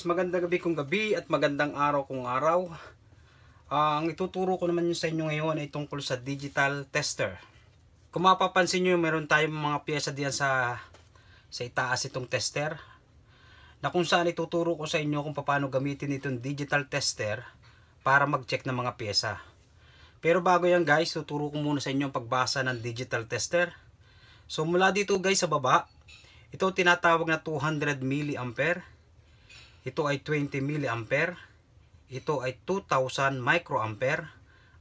guys, magandang gabi kong gabi at magandang araw kong araw. Uh, ang ituturo ko naman sa inyo ngayon ay tungkol sa digital tester. Kung mapapansin nyo, meron tayong mga piyesa diyan sa, sa itaas itong tester. Na kung saan ituturo ko sa inyo kung paano gamitin itong digital tester para mag-check ng mga piyesa. Pero bago yan guys, tuturo ko muna sa inyo ang pagbasa ng digital tester. So mula dito guys sa baba, ito tinatawag na 200 milliampere ito ay 20 mA. Ito ay 2000 microampere.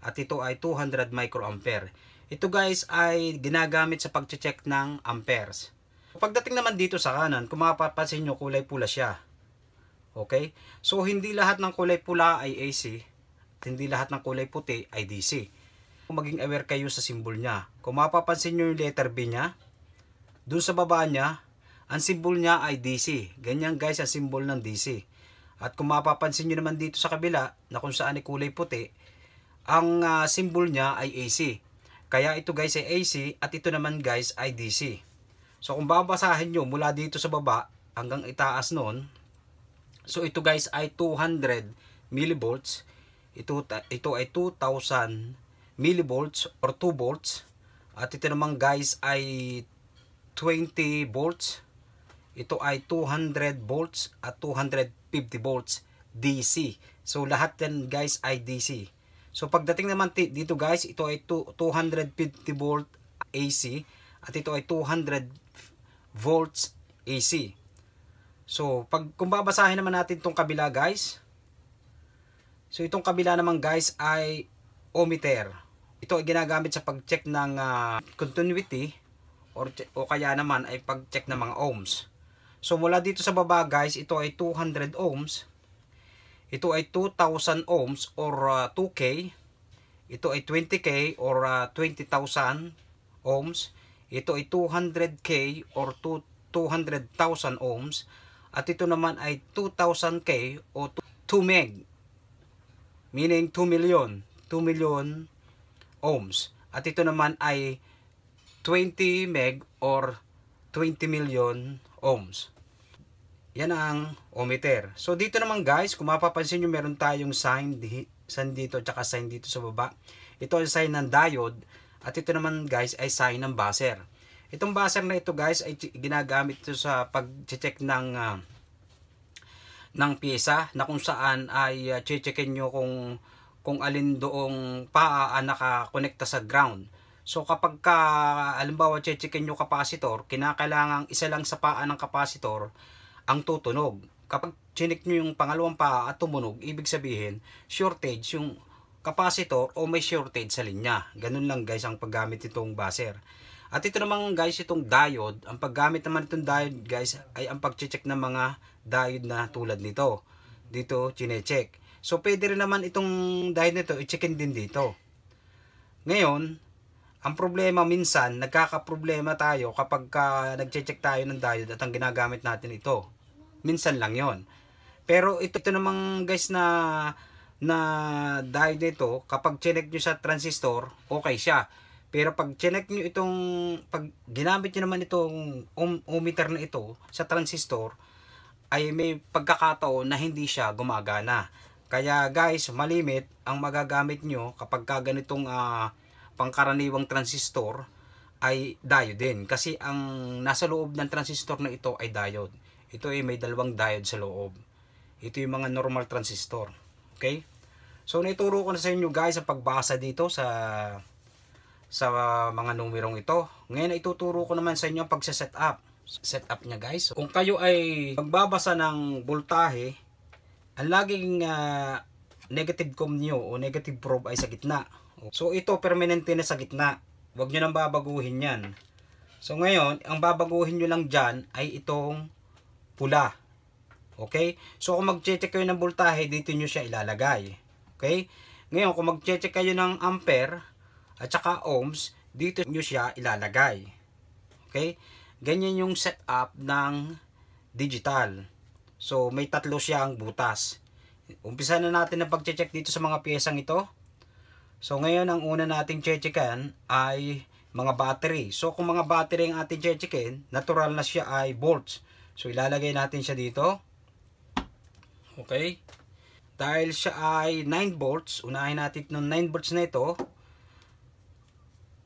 At ito ay 200 microampere. Ito guys ay ginagamit sa pag-check ng amperes. Pagdating naman dito sa kanan, kung mapapansin nyo kulay pula siya. Okay? So hindi lahat ng kulay pula ay AC. Hindi lahat ng kulay puti ay DC. Maging aware kayo sa symbol niya. Kung mapapansin nyo yung letter B niya, dun sa baba niya, ang symbol niya ay DC. Ganyan guys ang symbol ng DC. At kung mapapansin nyo naman dito sa kabila na kung saan ay kulay puti, ang uh, ah, symbol niya ay AC. Kaya ito guys ay AC at ito naman guys ay DC. So kung babasahin nyo mula dito sa baba hanggang itaas noon, so ito guys ay 200 millivolts. Ito, ito ay 2000 millivolts or 2 volts. At ito naman guys ay 20 volts ito ay 200 volts at 250 volts DC. So lahat din guys ay DC. So pagdating naman dito guys, ito ay 250 volt AC at ito ay 200 volts AC. So pag kung babasahin naman natin tong kabila guys. So itong kabila naman guys ay ohmmeter. Ito ay ginagamit sa pag-check ng uh, continuity or, o kaya naman ay pag-check ng mga ohms. So mula dito sa baba guys, ito ay 200 ohms. Ito ay 2,000 ohms or uh, 2K. Ito ay 20K or uh, 20,000 ohms. Ito ay 200K or 200,000 ohms. At ito naman ay 2,000K o 2 meg. Meaning 2 million. 2 million ohms. At ito naman ay 20 meg or 20 million ohms. Yan ang ohmmeter. So dito naman guys, kung mapapansin nyo meron tayong sign, di, sign dito at saka sign dito sa baba. Ito ang sign ng diode at ito naman guys ay sign ng buzzer. Itong buzzer na ito guys ay ginagamit ito sa pag-check ng uh, ng pyesa na kung saan ay uh, ah, checkin nyo kung kung alin doong paa ang nakakonekta sa ground. So kapag ka, alimbawa, checkin nyo kapasitor, kinakailangang isa lang sa paa ng kapasitor ang tutunog. Kapag chinik nyo yung pangalawang paa at tumunog, ibig sabihin, shortage yung capacitor o may shortage sa linya. Ganun lang guys ang paggamit nitong buzzer. At ito naman guys, itong diode, ang paggamit naman itong diode guys ay ang pag-check ng mga diode na tulad nito. Dito, chine-check. So, pwede rin naman itong diode nito, i-checkin din dito. Ngayon, ang problema minsan, nagkakaproblema tayo kapag ka nag-check tayo ng diode at ang ginagamit natin ito minsan lang yon pero ito, ito namang guys na na dahil nito kapag chinek nyo sa transistor okay siya pero pag chinek nyo itong pag ginamit nyo naman itong um, na ito sa transistor ay may pagkakataon na hindi siya gumagana kaya guys malimit ang magagamit nyo kapag ka ganitong uh, pangkaraniwang transistor ay diode din kasi ang nasa loob ng transistor na ito ay diode ito ay may dalawang diode sa loob. Ito yung mga normal transistor. Okay? So naituro ko na sa inyo guys ang pagbasa dito sa sa mga numerong ito. Ngayon ituturo ko naman sa inyo ang pagsa-set up. Set up niya guys. Kung kayo ay magbabasa ng voltahe, ang laging uh, negative com nyo o negative probe ay sa gitna. So ito permanente na sa gitna. Huwag nyo nang babaguhin yan. So ngayon, ang babaguhin nyo lang dyan ay itong pula. Okay? So kung mag-check kayo ng voltahe, dito nyo siya ilalagay. Okay? Ngayon, kung mag-check kayo ng ampere at saka ohms, dito nyo siya ilalagay. Okay? Ganyan yung setup ng digital. So may tatlo siyang butas. Umpisa na natin ang pag-check dito sa mga piyesang ito. So ngayon ang una nating checkan ay mga battery. So kung mga battery ang ating checkin, natural na siya ay volts. So, ilalagay natin siya dito. Okay. Dahil siya ay 9 volts, unahin natin ng 9 volts na ito.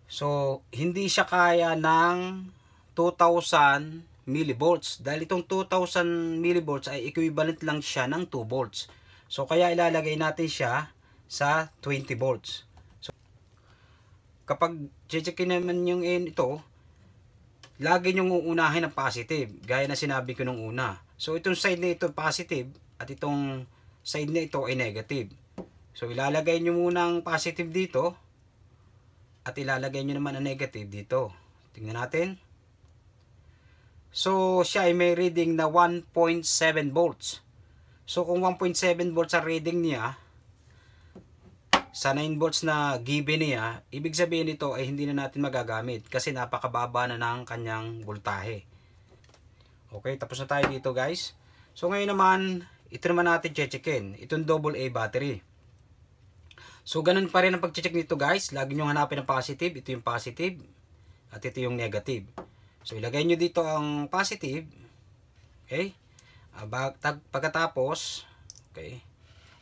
So, hindi siya kaya ng 2,000 millivolts. Dahil itong 2,000 millivolts ay equivalent lang siya ng 2 volts. So, kaya ilalagay natin siya sa 20 volts. So, kapag checkin naman yung ito, lagi nyong uunahin ang positive. Gaya na sinabi ko nung una. So, itong side na ito positive at itong side na ito ay negative. So, ilalagay nyo muna ang positive dito at ilalagay nyo naman ang negative dito. Tingnan natin. So, siya ay may reading na 1.7 volts. So, kung 1.7 volts ang reading niya, sa 9 volts na given niya, ibig sabihin nito ay hindi na natin magagamit kasi napakababa na ng kanyang voltahe. Okay, tapos na tayo dito guys. So ngayon naman, ito naman natin checkin. Itong double A battery. So ganun pa rin ang pag-check nito guys. Lagi nyo hanapin ang positive. Ito yung positive. At ito yung negative. So ilagay nyo dito ang positive. Okay. Ah, pagkatapos, okay,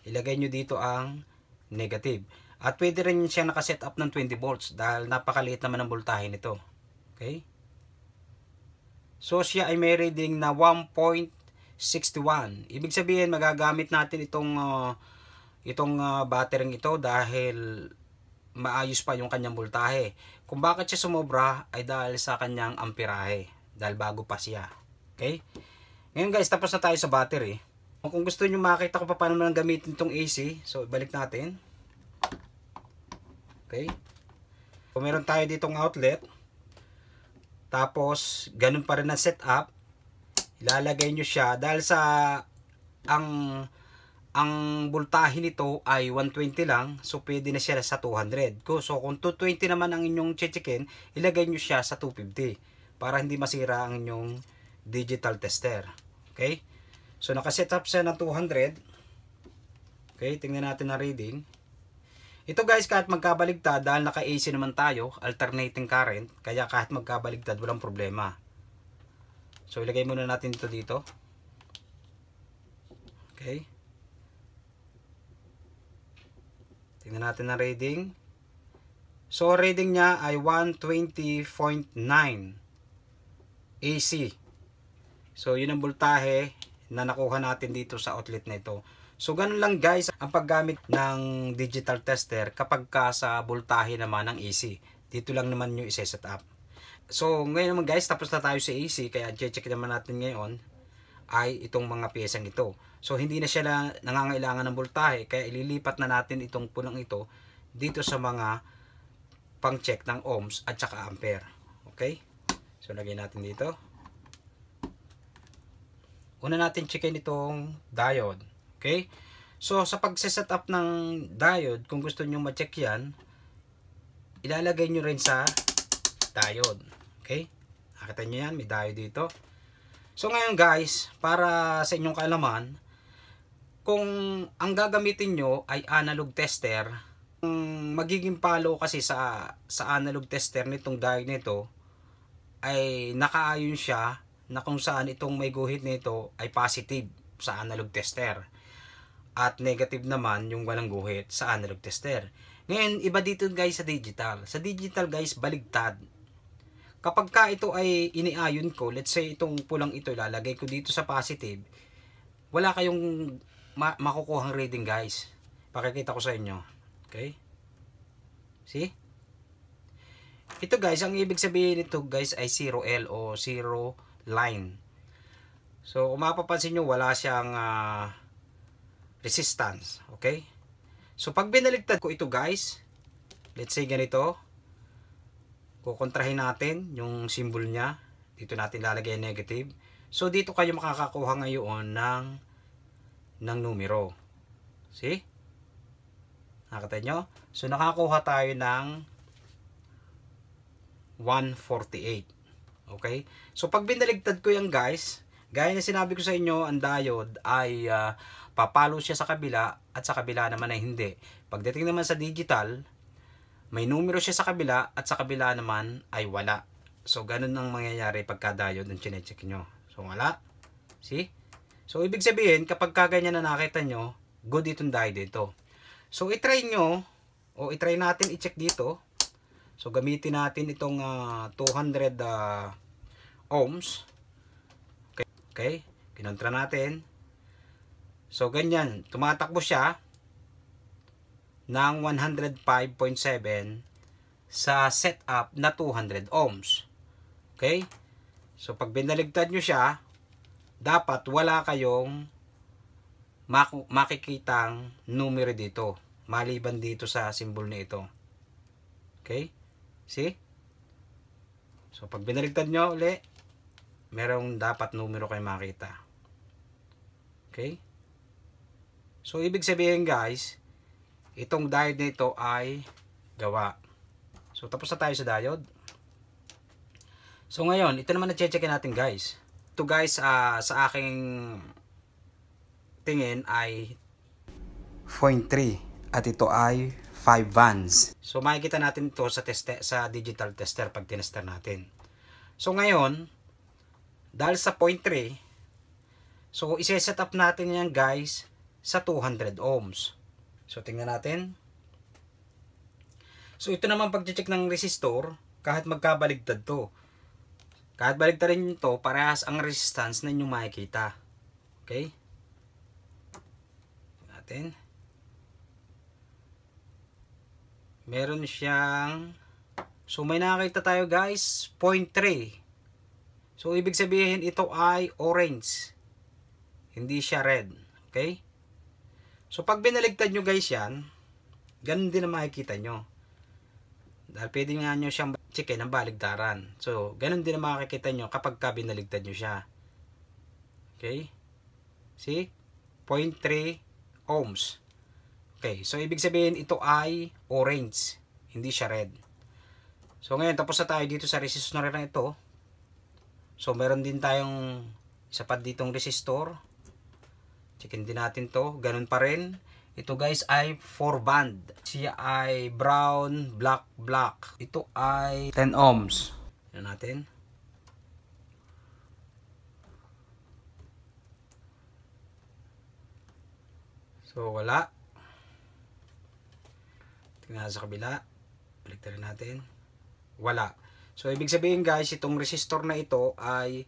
ilagay nyo dito ang negative. At pwede rin siya nakaset up ng 20 volts dahil napakaliit naman ng voltahe nito. Okay? So siya ay may reading na 1.61. Ibig sabihin magagamit natin itong uh, itong uh, ah, battering ito dahil maayos pa yung kanyang voltahe. Kung bakit siya sumobra ay dahil sa kanyang amperahe dahil bago pa siya. Okay? Ngayon guys, tapos na tayo sa battery. Kung gusto niyo makita ko pa paano naman gamitin itong AC, so ibalik natin. Okay? So, meron tayo ditong outlet. Tapos, ganun pa rin ang setup. Ilalagay nyo siya. Dahil sa, ang, ang voltahe nito ay 120 lang. So, pwede na siya sa 200. So, kung 220 naman ang inyong chichikin, ilagay nyo siya sa 250. Para hindi masira ang inyong digital tester. Okay? So, nakaset up siya ng 200. Okay, tingnan natin ang reading. Ito guys, kahit magkabaligtad, dahil naka-AC naman tayo, alternating current, kaya kahit magkabaligtad, walang problema. So, ilagay muna natin ito dito. Okay. Tingnan natin ang reading. So, reading niya ay 120.9 AC. So, yun ang voltahe na nakuha natin dito sa outlet na ito. So ganun lang guys ang paggamit ng digital tester kapag ka sa voltahe naman ng AC. Dito lang naman nyo iseset up. So ngayon naman guys tapos na tayo sa AC kaya check naman natin ngayon ay itong mga piyesang ito. So hindi na siya na, nangangailangan ng voltahe kaya ililipat na natin itong pulang ito dito sa mga pang check ng ohms at saka ampere. Okay? So lagay natin dito una natin checkin itong diode. Okay? So, sa pagsiset up ng diode, kung gusto nyo ma-check yan, ilalagay nyo rin sa diode. Okay? Nakita nyo yan, may diode dito. So, ngayon guys, para sa inyong kaalaman, kung ang gagamitin nyo ay analog tester, magiging palo kasi sa, sa analog tester nitong diode nito, ay nakaayon siya na kung saan itong may guhit nito ay positive sa analog tester at negative naman yung walang guhit sa analog tester. Ngayon, iba dito guys sa digital. Sa digital guys, baligtad. Kapag ka ito ay iniayon ko, let's say itong pulang ito, lalagay ko dito sa positive, wala kayong ma makukuhang reading guys. Pakikita ko sa inyo. Okay? See? Ito guys, ang ibig sabihin nito guys ay 0L o 0 line. So, kung mapapansin nyo, wala siyang uh, resistance. Okay? So, pag binaligtad ko ito guys, let's say ganito, kukontrahin natin yung symbol niya. Dito natin lalagay negative. So, dito kayo makakakuha ngayon ng, ng numero. See? Nakita nyo? So, nakakuha tayo ng 148. Okay? So pag binaligtad ko yan guys, gaya na sinabi ko sa inyo, ang diode ay uh, papalo siya sa kabila at sa kabila naman ay hindi. Pagdating naman sa digital, may numero siya sa kabila at sa kabila naman ay wala. So ganun ang mangyayari pagka diode ang chinecheck nyo. So wala. See? So ibig sabihin, kapag kaganyan na nakita nyo, good itong diode ito. So itry nyo, o itry natin i-check dito. So gamitin natin itong uh, 200 uh, ohms. Okay, okay. kinontra natin. So, ganyan, tumatakbo siya ng 105.7 sa setup na 200 ohms. Okay? So, pag binaligtad nyo siya, dapat wala kayong makikitang numero dito. Maliban dito sa symbol na ito. Okay? See? So, pag binaligtad nyo ulit, merong dapat numero kayo makita. Okay? So, ibig sabihin guys, itong diode nito ay gawa. So, tapos na tayo sa diode. So, ngayon, ito naman na checkin natin guys. to guys, uh, sa aking tingin ay 0.3 at ito ay 5 vans. So, makikita natin ito sa, teste, sa digital tester pag tinester natin. So, ngayon, dahil sa 0.3, so iseset up natin yan guys sa 200 ohms. So tingnan natin. So ito naman pag-check ng resistor, kahit magkabaligtad to. Kahit baligtad rin to, parehas ang resistance na inyong makikita. Okay? Natin. Meron siyang So may nakakita tayo guys, 0.3. So, ibig sabihin, ito ay orange. Hindi siya red. Okay? So, pag binaligtad nyo guys yan, ganun din ang makikita nyo. Dahil pwede nga nyo siyang chicken ang baligtaran. So, ganun din ang makikita nyo kapag ka binaligtad nyo siya. Okay? See? 0.3 ohms. Okay. So, ibig sabihin, ito ay orange. Hindi siya red. So, ngayon, tapos na tayo dito sa resistor na ito. So meron din tayong isa pa ditong resistor. Checkin din natin to. Ganun pa rin. Ito guys ay 4 band. Siya ay brown, black, black. Ito ay 10 ohms. Yan natin. So wala. Tingnan sa kabila. Balik natin. Wala. So, ibig sabihin guys, itong resistor na ito ay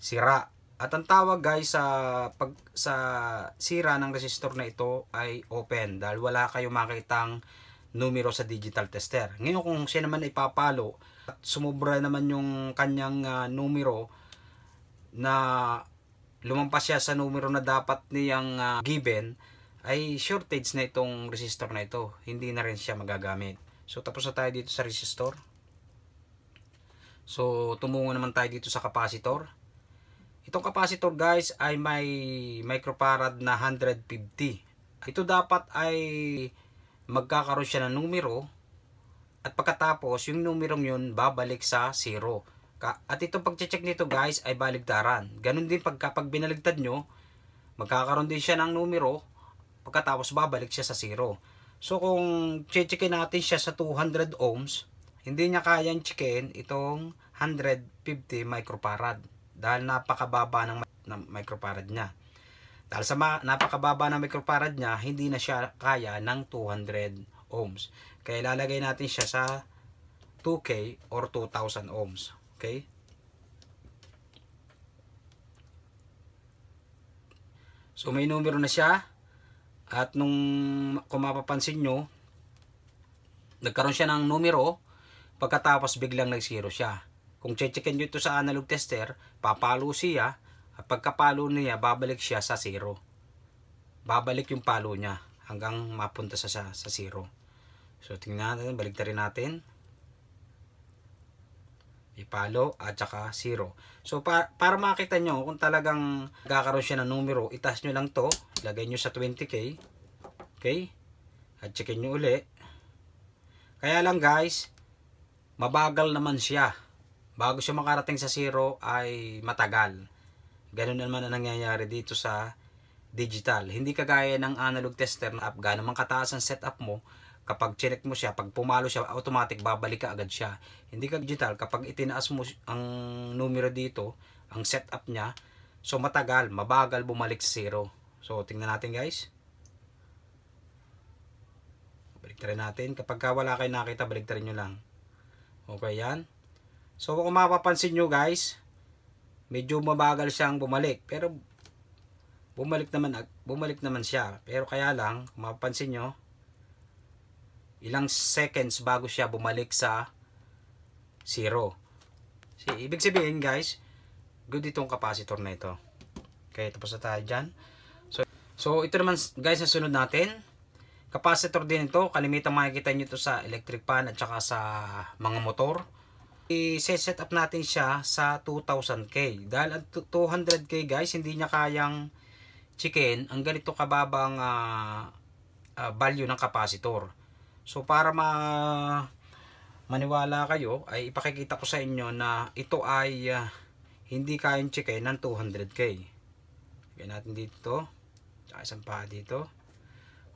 sira. At ang tawag guys sa pag sa sira ng resistor na ito ay open dahil wala kayong makitang numero sa digital tester. Ngayon kung siya naman ipapalo at sumobra naman yung kanyang uh, numero na lumampas siya sa numero na dapat niyang uh, given ay shortage na itong resistor na ito. Hindi na rin siya magagamit. So tapos na tayo dito sa resistor. So, tumungo naman tayo dito sa capacitor. Itong capacitor guys ay may microfarad na 150. Ito dapat ay magkakaroon siya ng numero at pagkatapos yung numerong yun babalik sa 0. At itong pagche-check nito guys ay baligtaran. Ganun din pag kapag binaligtad nyo, magkakaroon din siya ng numero pagkatapos babalik siya sa 0. So kung che-checkin natin siya sa 200 ohms, hindi niya kayang chicken itong 150 microfarad dahil napakababa ng, ng microfarad niya. Dahil sa napakababa ng microfarad niya, hindi na siya kaya ng 200 ohms. Kaya ilalagay natin siya sa 2K or 2,000 ohms. Okay? So may numero na siya. At nung kung mapapansin nyo, nagkaroon siya ng numero Pagkatapos biglang nag-zero siya. Kung checkin nyo ito sa analog tester, papalo siya at pagkapalo niya, babalik siya sa zero. Babalik yung palo niya hanggang mapunta sa, sa, sa zero. So tingnan natin, balik na rin natin. Ipalo at saka zero. So pa, para makita nyo kung talagang gagkaroon siya ng numero, itas nyo lang to, lagay nyo sa 20k. Okay? At checkin nyo uli. Kaya lang guys, mabagal naman siya. Bago siya makarating sa zero ay matagal. Ganun naman ang nangyayari dito sa digital. Hindi kagaya ng analog tester na up. Ganun man kataas ang setup mo, kapag chinek mo siya, pag pumalo siya, automatic babalik ka agad siya. Hindi ka digital, kapag itinaas mo ang numero dito, ang setup niya, so matagal, mabagal bumalik sa zero. So, tingnan natin guys. Balik natin. Kapag wala kayo nakita, balik nyo lang. Okay yan. So kung mapapansin nyo guys, medyo mabagal siyang bumalik. Pero bumalik naman, bumalik naman siya. Pero kaya lang, kung mapapansin nyo, ilang seconds bago siya bumalik sa zero. So, ibig sabihin guys, good itong capacitor na ito. Okay, tapos na tayo dyan. So, so ito naman guys, sunod natin. Capacitor din ito. Kalimitang makikita nyo ito sa electric pan at saka sa mga motor. I-set up natin siya sa 2,000K. Dahil ang 200K guys, hindi niya kayang chicken ang ganito kababang uh, uh, value ng capacitor. So para ma maniwala kayo ay ipakikita ko sa inyo na ito ay uh, hindi kayang chicken ng 200K. Lagyan natin dito. Tsaka isang pa dito.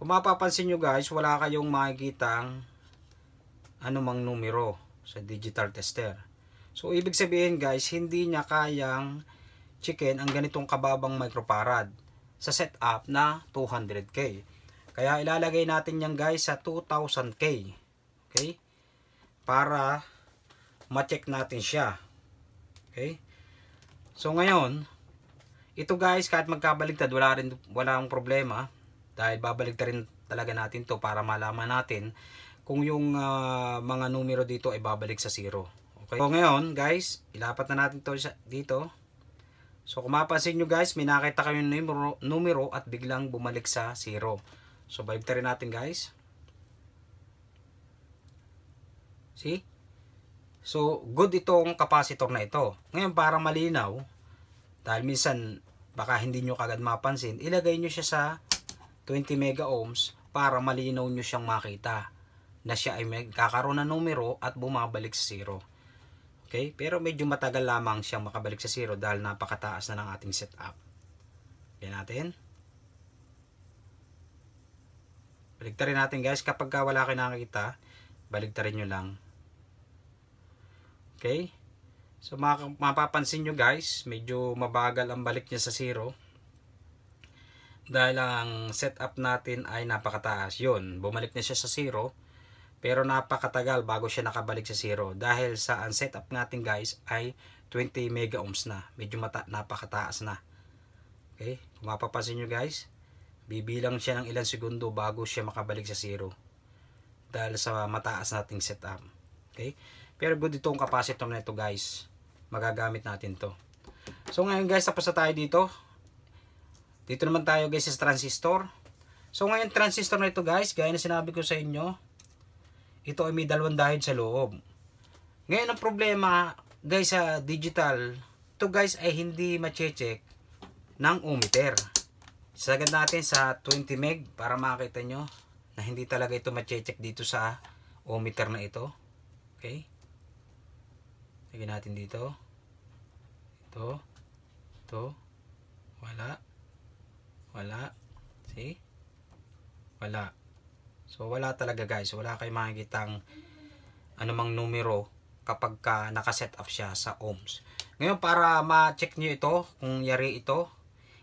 Kung mapapansin nyo guys, wala kayong makikitang anumang numero sa digital tester. So, ibig sabihin guys, hindi niya kayang chicken ang ganitong kababang microfarad sa setup na 200K. Kaya ilalagay natin yan guys sa 2000K. Okay? Para ma-check natin siya. Okay? So, ngayon, ito guys, kahit magkabaligtad, wala rin, wala ang problema. Dahil babalik rin talaga natin to para malaman natin kung yung uh, mga numero dito ay babalik sa 0. Okay? So ngayon guys, ilapat na natin to dito. So kung mapansin nyo guys, may nakita kayong numero, numero at biglang bumalik sa 0. So balik rin natin guys. See? So good itong capacitor na ito. Ngayon para malinaw, dahil minsan baka hindi nyo kagad mapansin, ilagay nyo siya sa 20 mega ohms para malinaw nyo siyang makita na siya ay kakaroon ng numero at bumabalik sa zero. Okay? Pero medyo matagal lamang siyang makabalik sa zero dahil napakataas na ng ating setup. Okay natin. Baligtarin natin guys kapag wala kayo nakakita, baligtarin nyo lang. Okay? So mapapansin nyo guys, medyo mabagal ang balik niya sa 0 dahil ang setup natin ay napakataas yun bumalik na siya sa zero pero napakatagal bago siya nakabalik sa zero dahil sa ang setup natin guys ay 20 mega ohms na medyo mata napakataas na okay kung mapapansin nyo guys bibilang siya ng ilang segundo bago siya makabalik sa zero dahil sa mataas nating setup okay pero good itong capacitor na ito guys magagamit natin to so ngayon guys tapos na tayo dito dito naman tayo guys sa transistor. So ngayon transistor na ito guys, gaya na sinabi ko sa inyo, ito ay may dalawang dahil sa loob. Ngayon ang problema guys sa digital, ito guys ay hindi ma-check ng ohmmeter. Sagad natin sa 20 meg para makita nyo na hindi talaga ito ma-check dito sa ohmmeter na ito. Okay? Lagyan natin dito. Ito. Ito. Wala. Wala. See? Wala. So, wala talaga guys. Wala kayo makikitang anumang numero kapag ka nakaset up siya sa ohms. Ngayon, para ma-check nyo ito, kung yari ito,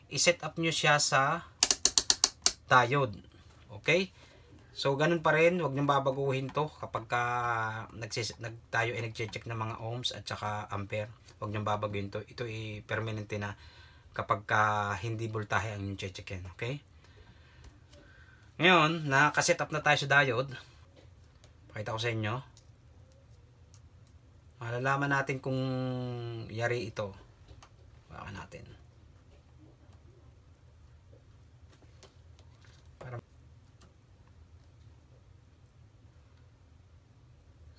iset up nyo siya sa diode. Okay? So, ganun pa rin. Huwag nyo babaguhin to kapag ka nag tayo ay nag-check ng mga ohms at saka ampere. Huwag nyo babaguhin to. Ito i permanente na kapag ka hindi voltahe ang yung checkin. Okay? Ngayon, nakaset up na tayo sa diode. Pakita ko sa inyo. Malalaman natin kung yari ito. Baka natin. Para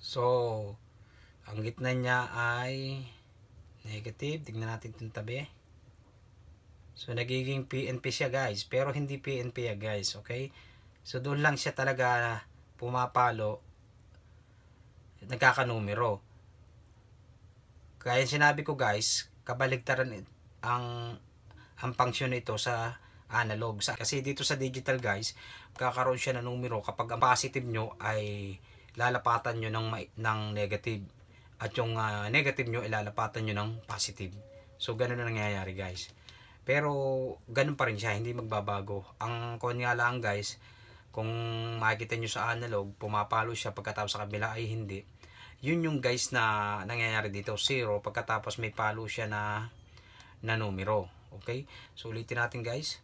So, ang gitna niya ay negative. Tignan natin itong tabi. So nagiging PNP siya guys, pero hindi PNP ya guys, okay? So doon lang siya talaga pumapalo nagkakanumero. Kaya sinabi ko guys, kabaligtaran ang ang function nito sa analog. Kasi dito sa digital guys, kakaroon siya ng numero kapag ang positive nyo ay lalapatan nyo ng, ng negative. At yung uh, negative nyo ilalapatan nyo ng positive. So, ganun na nangyayari guys. Pero, ganun pa rin siya, hindi magbabago. Ang kuhan nga lang guys, kung makikita nyo sa analog, pumapalo siya pagkatapos sa kabila ay hindi. Yun yung guys na nangyayari dito, zero, pagkatapos may palo siya na, na numero. Okay? So, ulitin natin guys.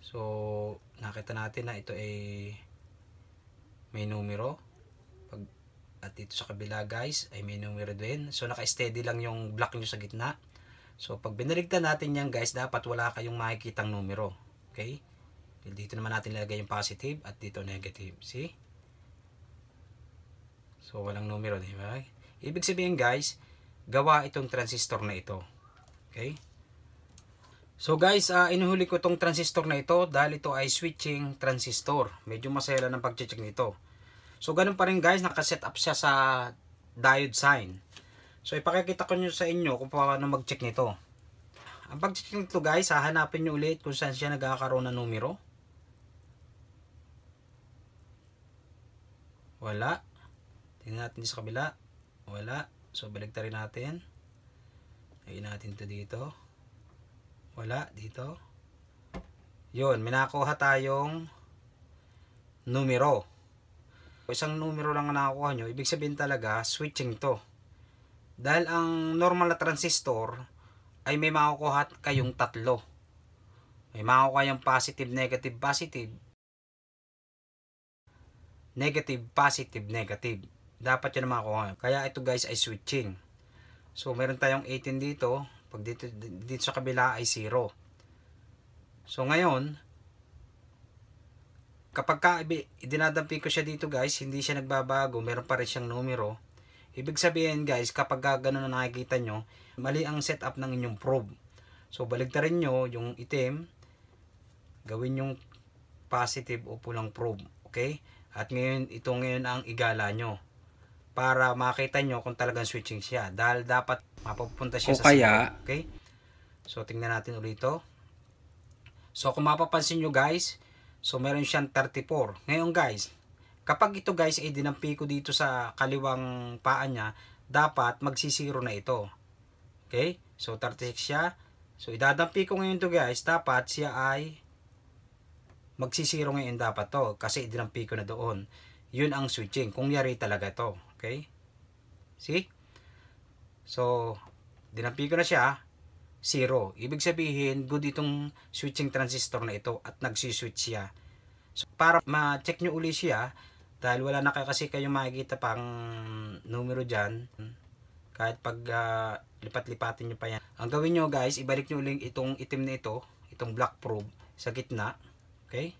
So, nakita natin na ito ay may numero. Pag, at dito sa kabila guys, ay may numero din. So, naka-steady lang yung block nyo sa gitna. So, pag binaligtad natin yan guys, dapat wala kayong makikitang numero. Okay? Dito naman natin lalagay yung positive at dito negative. See? So, walang numero. Di ba? Ibig sabihin guys, gawa itong transistor na ito. Okay? So guys, uh, inuhuli ko itong transistor na ito dahil ito ay switching transistor. Medyo masaya lang ang pag-check nito. So ganun pa rin guys, nakaset up siya sa diode sign. So ipakikita ko nyo sa inyo kung paano mag-check nito. Ang pag-check nito guys, hahanapin nyo ulit kung saan siya nagkakaroon ng numero. Wala. Tingnan natin sa kabila. Wala. So baligtarin natin. Lagyan natin to dito. Wala dito. Yun, minakuha tayong numero. Isang numero lang na nakakuha nyo. Ibig sabihin talaga, switching to. Dahil ang normal na transistor ay may makukuha kayong tatlo. May makukuha yung positive, negative, positive. Negative, positive, negative. Dapat yun makukuha. Kaya ito guys ay switching. So meron tayong 18 dito. Pag dito, dito sa kabila ay 0. So ngayon, kapag ka, dinadampi ko siya dito guys, hindi siya nagbabago, meron pa rin siyang numero Ibig sabihin guys, kapag gano'n na nakikita nyo, mali ang setup ng inyong probe. So baligtarin nyo yung itim, gawin yung positive o pulang probe. Okay? At ngayon, ito ngayon ang igala nyo para makita nyo kung talagang switching siya. Dahil dapat mapupunta siya o sa kaya, signal. Okay? So tingnan natin ulit ito. So kung mapapansin nyo guys, so meron siyang 34. Ngayon guys, Kapag ito guys ay dinampi ko dito sa kaliwang paa niya, dapat magsisiro na ito. Okay? So 36 siya. So idadampi ko ngayon to guys, dapat siya ay magsisiro ngayon dapat to kasi idinampi ko na doon. Yun ang switching. Kung yari talaga to. Okay? See? So, dinampi ko na siya. Zero. Ibig sabihin, good itong switching transistor na ito at nagsiswitch siya. So, para ma-check nyo uli siya, dahil wala na kasi kayong makikita pang numero dyan. Kahit pag uh, lipat-lipatin nyo pa yan. Ang gawin nyo guys, ibalik nyo ulit itong itim na ito, itong black probe sa gitna. Okay?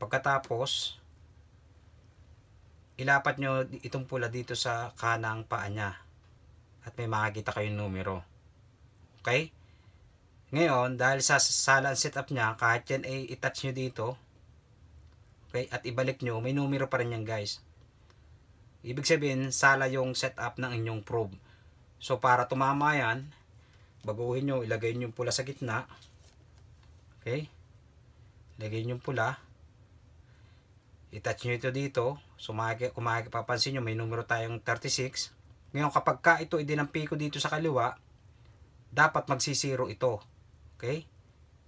Pagkatapos, ilapat nyo itong pula dito sa kanang paa niya. At may makikita kayong numero. Okay? Ngayon, dahil sa silent setup niya, kahit yan ay itouch nyo dito, at ibalik nyo, may numero pa rin yan guys. Ibig sabihin, sala yung setup ng inyong probe. So para tumama yan, baguhin nyo, ilagay nyo yung pula sa gitna. Okay? Ilagay nyo yung pula. I-touch nyo ito dito. So kung papansin nyo, may numero tayong 36. Ngayon kapag ka ito idinampi ko dito sa kaliwa, dapat magsisiro ito. Okay?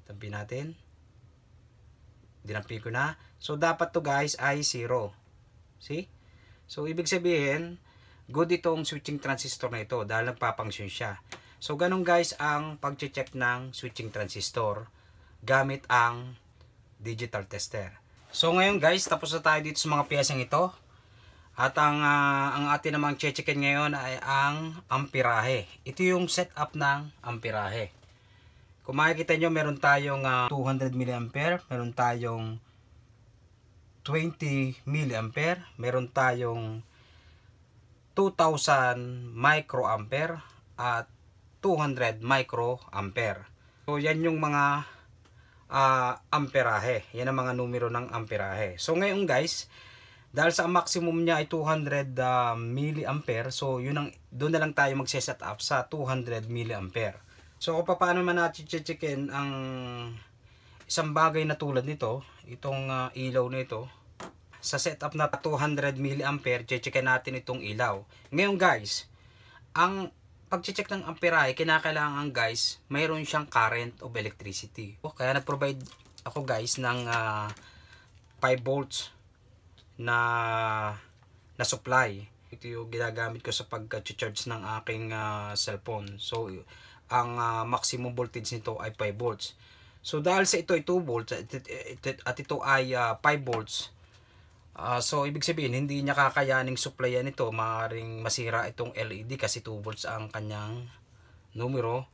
Tampi natin dinampi ko na. So, dapat to guys ay 0. See? So, ibig sabihin, good itong switching transistor na ito dahil nagpapangsyon siya. So, ganun guys ang pag-check ng switching transistor gamit ang digital tester. So, ngayon guys, tapos na tayo dito sa mga piyasang ito. At ang, uh, ang atin namang checkin ngayon ay ang ampirahe. Ito yung setup ng ampirahe. Kung makikita nyo, meron tayong uh, 200 mA, meron tayong 20 mA, meron tayong 2000 microampere at 200 microampere. So yan yung mga uh, amperahe. Yan ang mga numero ng amperahe. So ngayon guys, dahil sa maximum niya ay 200 uh, mA, so yun ang doon na lang tayo magse-set up sa 200 mA. So kung paano man natin checkin ang isang bagay na tulad nito, itong uh, ilaw na ito, sa setup na 200 mA, checkin natin itong ilaw. Ngayon guys, ang pag-check ng ay kinakailangan guys, mayroon siyang current of electricity. O, oh, kaya nag-provide ako guys ng uh, ah, 5 volts na na supply. Ito yung ginagamit ko sa pag-charge ng aking uh, cellphone. So, ang uh, maximum voltage nito ay 5 volts. So dahil sa ito ay 2 volts at, at ito ay uh, ah, 5 volts, uh, so ibig sabihin hindi niya kakayaning supplyan nito, maaaring masira itong LED kasi 2 volts ang kanyang numero.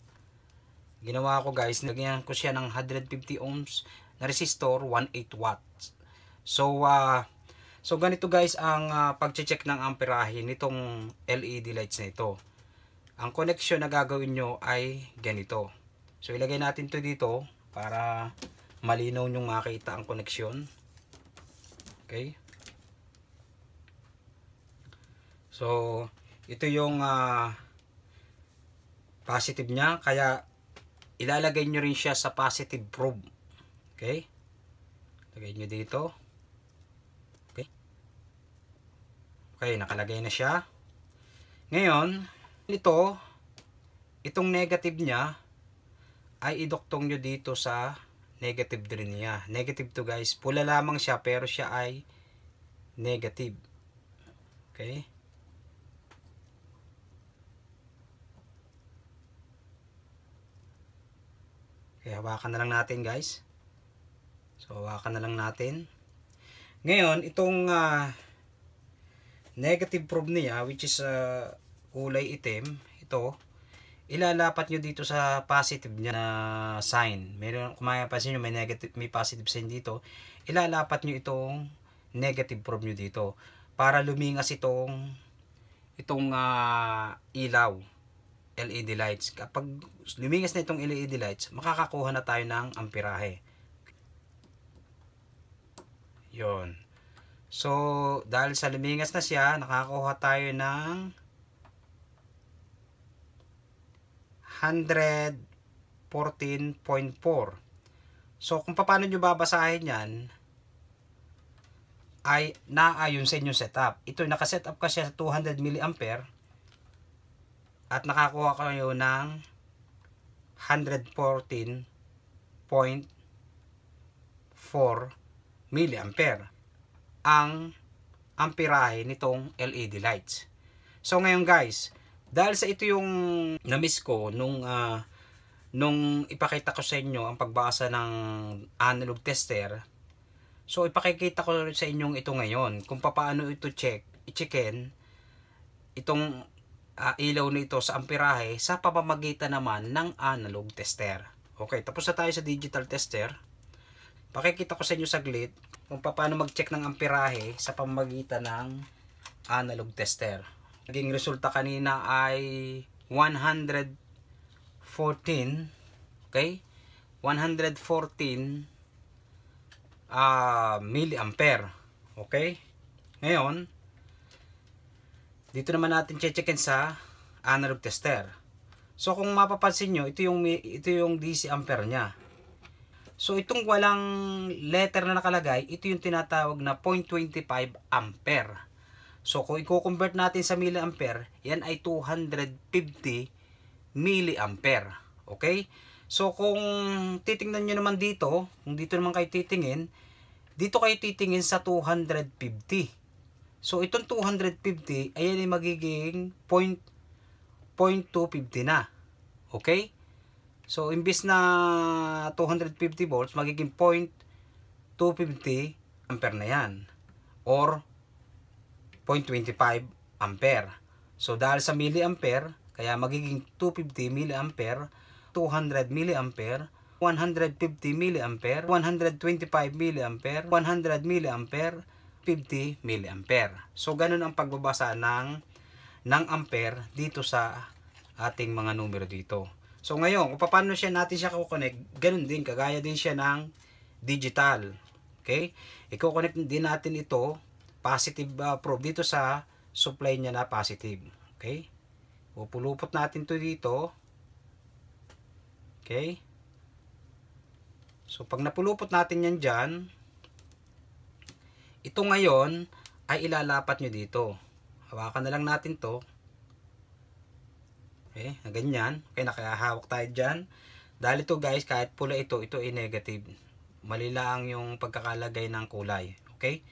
Ginawa ko guys, nagyan ko siya ng 150 ohms na resistor 1.8 watts. So uh, so ganito guys ang uh, pagche-check ng amperahe nitong LED lights na ito ang connection na gagawin nyo ay ganito. So ilagay natin to dito para malinaw nyong makita ang connection. Okay. So ito yung uh, positive niya kaya ilalagay nyo rin siya sa positive probe. Okay. Lagay nyo dito. Okay. Okay, nakalagay na siya. Ngayon, ito, itong negative niya, ay idoktong nyo dito sa negative din niya. Negative to guys. Pula lamang siya pero siya ay negative. Okay? Kaya hawakan na lang natin guys. So, hawakan na lang natin. Ngayon, itong uh, negative probe niya which is uh, kulay itim, ito, ilalapat nyo dito sa positive niya na sign. Meron, kung mapapansin nyo, may, negative, may positive sign dito. Ilalapat nyo itong negative probe nyo dito para lumingas itong itong uh, ilaw LED lights. Kapag lumingas na itong LED lights, makakakuha na tayo ng amperahe. yon So, dahil sa lumingas na siya, nakakuha tayo ng 114.4. So, kung paano nyo babasahin yan, ay naayon sa inyong setup. Ito, nakaset up kasi sa 200 mA at nakakuha kayo ng 114.4 mA ang amperahe nitong LED lights. So ngayon guys, dahil sa ito yung na-miss ko nung uh, nung ipakita ko sa inyo ang pagbasa ng analog tester. So ipakikita ko sa inyo ito ngayon kung paano ito check, i-checkin itong uh, ilaw nito sa amperahe sa pamamagitan naman ng analog tester. Okay, tapos na tayo sa digital tester. Pakikita ko sa inyo saglit kung paano mag-check ng amperahe sa pamamagitan ng analog tester naging resulta kanina ay 114 okay 114 uh, ah, milliampere okay ngayon dito naman natin checkin sa analog tester so kung mapapansin nyo ito yung, ito yung DC ampere nya so itong walang letter na nakalagay ito yung tinatawag na 0.25 ampere So kung i-convert natin sa milliampere, yan ay 250 milliampere. Okay? So kung titingnan nyo naman dito, kung dito naman kayo titingin, dito kayo titingin sa 250. So itong 250, ayan ay magiging 0.250 na. Okay? So imbis na 250 volts, magiging 0.250 ampere na yan. Or 0.25 ampere. So dahil sa milliampere, kaya magiging 250 milliampere, 200 milliampere, 150 milliampere, 125 milliampere, 100 milliampere, 50 milliampere. So ganun ang pagbabasa ng ng ampere dito sa ating mga numero dito. So ngayon, kung paano siya natin siya kukonek, ganun din, kagaya din siya ng digital. Okay? I-coconnect din natin ito positive uh, ah, probe dito sa supply niya na positive. Okay? Pupulupot natin to dito. Okay? So, pag napulupot natin yan diyan, ito ngayon ay ilalapat niyo dito. Hawakan na lang natin to. Okay? Na ganyan. Okay, nakahawak tayo diyan. Dahil ito guys, kahit pula ito, ito ay negative. Mali lang yung pagkakalagay ng kulay. Okay?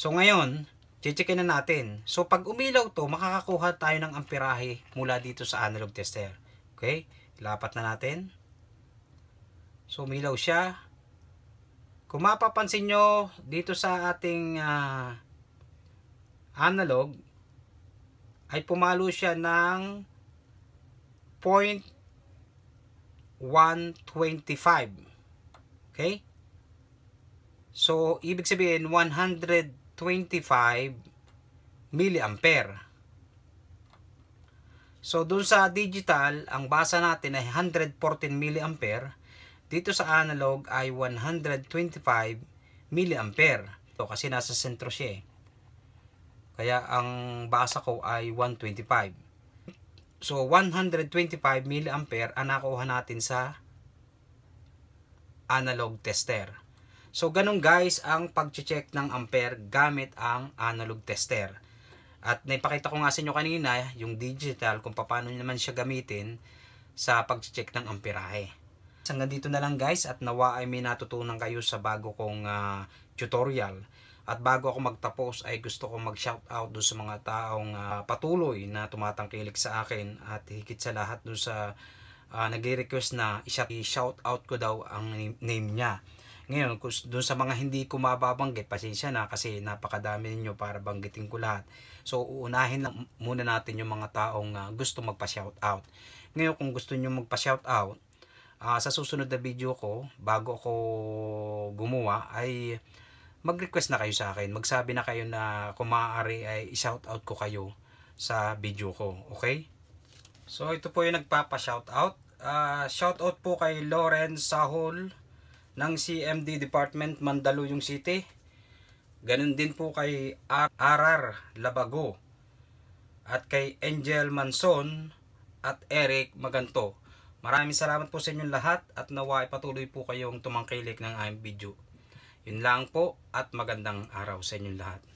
So ngayon, chichikin na natin. So pag umilaw to, makakakuha tayo ng amperahe mula dito sa analog tester. Okay? Lapat na natin. So umilaw siya. Kung mapapansin nyo, dito sa ating uh, analog, ay pumalo siya ng 0.125. Okay? So, ibig sabihin, 100 25 milliampere. So, dun sa digital, ang basa natin ay 114 milliampere. Dito sa analog ay 125 milliampere. Ito kasi nasa sentro siya eh. Kaya ang basa ko ay 125. So, 125 mA ang nakuha natin sa analog tester. So ganun guys ang pag-check ng ampere gamit ang analog tester. At naipakita ko nga sa inyo kanina yung digital kung paano naman siya gamitin sa pag-check ng amperahe. Hanggang dito na lang guys at nawa ay may natutunan kayo sa bago kong uh, tutorial. At bago ako magtapos ay gusto kong mag-shout out doon sa mga taong uh, patuloy na tumatangkilik sa akin at higit sa lahat doon sa uh, nagre-request na i-shout out ko daw ang name niya. Ngayon, doon sa mga hindi ko mababanggit, pasensya na kasi napakadami ninyo para banggitin ko lahat. So, uunahin lang muna natin yung mga taong uh, gusto magpa-shout out. Ngayon, kung gusto niyo magpa-shout out, uh, ah, sa susunod na video ko, bago ako gumawa, ay mag-request na kayo sa akin. Magsabi na kayo na kung maaari ay i-shout out ko kayo sa video ko. Okay? So, ito po yung nagpapa-shout out. Uh, ah, shout out po kay Lawrence Sahol, ng CMD Department Mandaluyong City. Ganun din po kay Arar Labago at kay Angel Manson at Eric Maganto. Maraming salamat po sa inyong lahat at nawa ipatuloy po kayong tumangkilik ng aming video. Yun lang po at magandang araw sa inyong lahat.